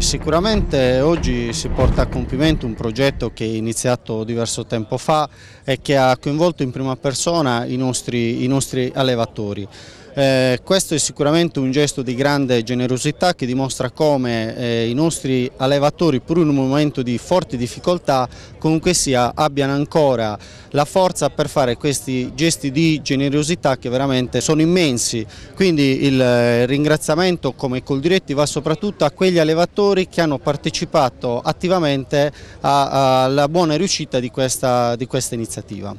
Sicuramente oggi si porta a compimento un progetto che è iniziato diverso tempo fa e che ha coinvolto in prima persona i nostri, i nostri allevatori. Eh, questo è sicuramente un gesto di grande generosità che dimostra come eh, i nostri allevatori pur in un momento di forti difficoltà comunque sia abbiano ancora la forza per fare questi gesti di generosità che veramente sono immensi. Quindi il eh, ringraziamento come Coldiretti va soprattutto a quegli allevatori che hanno partecipato attivamente alla buona riuscita di questa, di questa iniziativa.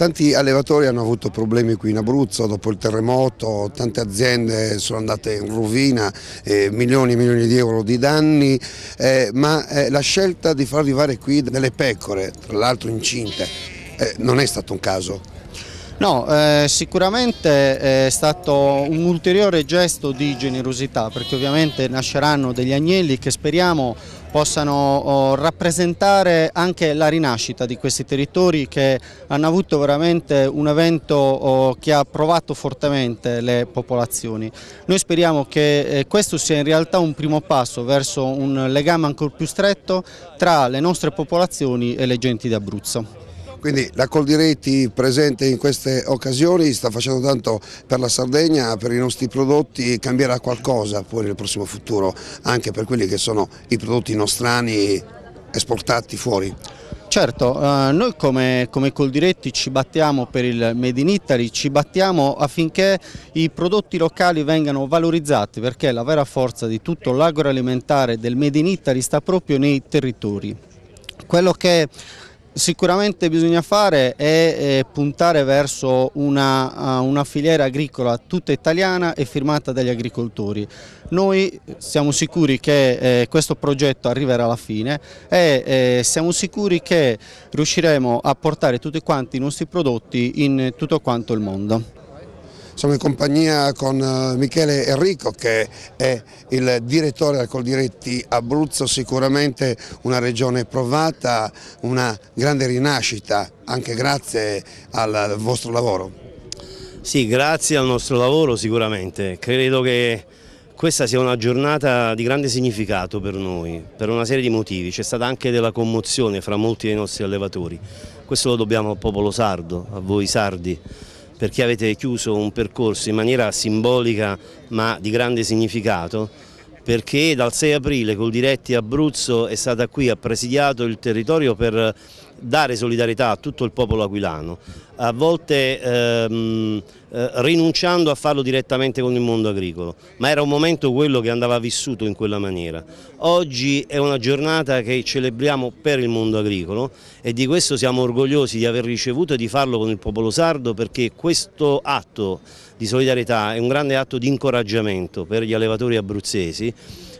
Tanti allevatori hanno avuto problemi qui in Abruzzo dopo il terremoto, tante aziende sono andate in rovina, eh, milioni e milioni di euro di danni, eh, ma eh, la scelta di far arrivare qui delle pecore, tra l'altro incinte, eh, non è stato un caso. No, eh, sicuramente è stato un ulteriore gesto di generosità perché ovviamente nasceranno degli agnelli che speriamo possano oh, rappresentare anche la rinascita di questi territori che hanno avuto veramente un evento oh, che ha provato fortemente le popolazioni. Noi speriamo che eh, questo sia in realtà un primo passo verso un legame ancora più stretto tra le nostre popolazioni e le genti di Abruzzo. Quindi la Coldiretti presente in queste occasioni sta facendo tanto per la Sardegna, per i nostri prodotti, cambierà qualcosa poi nel prossimo futuro anche per quelli che sono i prodotti nostrani esportati fuori. Certo, eh, noi come, come Coldiretti ci battiamo per il Made in Italy, ci battiamo affinché i prodotti locali vengano valorizzati perché la vera forza di tutto l'agroalimentare del Made in Italy sta proprio nei territori. Quello che sicuramente bisogna fare è eh, puntare verso una, una, filiera agricola tutta italiana e firmata dagli agricoltori. Noi siamo sicuri che eh, questo progetto arriverà alla fine e eh, siamo sicuri che riusciremo a portare tutti quanti i nostri prodotti in tutto quanto il mondo. Siamo in compagnia con eh, Michele Enrico che è il direttore del Coldiretti Abruzzo, sicuramente una regione provata, una grande rinascita anche grazie al vostro lavoro. Sì, grazie al nostro lavoro sicuramente, credo che questa sia una giornata di grande significato per noi, per una serie di motivi, c'è stata anche della commozione fra molti dei nostri allevatori, questo lo dobbiamo al popolo sardo, a voi sardi, perché avete chiuso un percorso in maniera simbolica ma di grande significato perché dal 6 aprile col Diretti Abruzzo è stata qui, ha presidiato il territorio per dare solidarietà a tutto il popolo aquilano, a volte ehm, eh, rinunciando a farlo direttamente con il mondo agricolo, ma era un momento quello che andava vissuto in quella maniera. Oggi è una giornata che celebriamo per il mondo agricolo e di questo siamo orgogliosi di aver ricevuto e di farlo con il popolo sardo perché questo atto di solidarietà è un grande atto di incoraggiamento per gli allevatori abruzzesi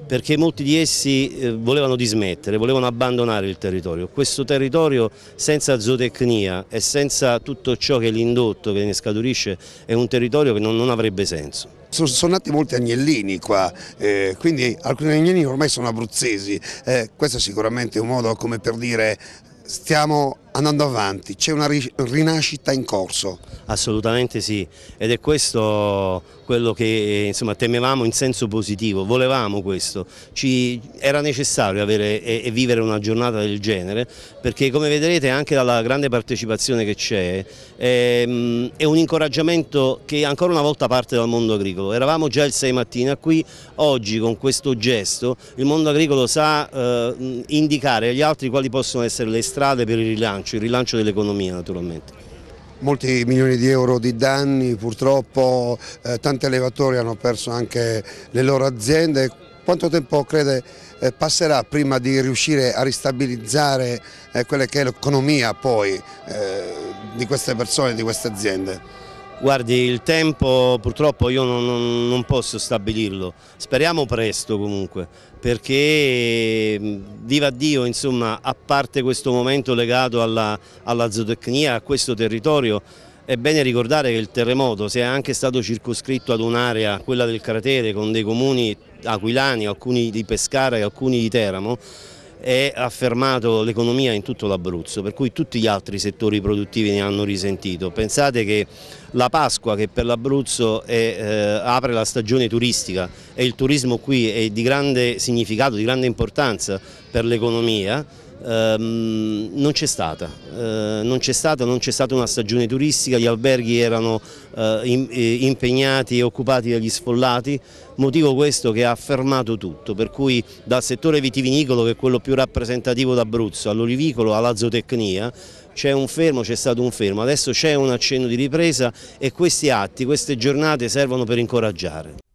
perché molti di essi eh, volevano dismettere, volevano abbandonare il territorio. Questo territorio senza zootecnia e senza tutto ciò che è l'indotto che ne scaturisce è un territorio che non, non avrebbe senso sono, nati molti agnellini qua, eh, quindi alcuni agnellini ormai sono abruzzesi, eh, questo è sicuramente un modo come per dire stiamo andando avanti, c'è una rinascita in corso. Assolutamente sì, ed è questo quello che eh, insomma, temevamo in senso positivo, volevamo questo, Ci, era necessario avere e, e, vivere una giornata del genere perché come vedrete anche dalla grande partecipazione che c'è è, ehm, è, un incoraggiamento che ancora una volta parte dal mondo agricolo, eravamo già il 6 mattina qui, oggi con questo gesto il mondo agricolo sa eh, indicare agli altri quali possono essere le strade per il rilancio rilancio, il rilancio dell'economia naturalmente molti milioni di euro di danni, purtroppo eh, tanti allevatori hanno perso anche le loro aziende. Quanto tempo crede eh, passerà prima di riuscire a ristabilizzare eh, quella che è l'economia poi eh, di queste persone, di queste aziende? Guardi, il tempo purtroppo io non, non, non, posso stabilirlo, speriamo presto comunque, perché mm, viva Dio, insomma, a parte questo momento legato alla, alla zootecnia, a questo territorio, è bene ricordare che il terremoto si è anche stato circoscritto ad un'area, quella del cratere, con dei comuni aquilani, alcuni di Pescara e alcuni di Teramo, e ha fermato l'economia in tutto l'Abruzzo, per cui tutti gli altri settori produttivi ne hanno risentito. Pensate che la Pasqua che per l'Abruzzo eh, apre la stagione turistica e il turismo qui è di grande significato, di grande importanza per l'economia, ehm, non c'è stata, eh, non c'è stata, una stagione turistica, gli alberghi erano eh, in, eh, impegnati e occupati dagli sfollati, motivo questo che ha fermato tutto, per cui dal settore vitivinicolo che è quello più rappresentativo d'Abruzzo all'olivicolo alla zootecnia c'è un fermo, c'è stato un fermo, adesso c'è un accenno di ripresa e questi atti, queste giornate servono per incoraggiare.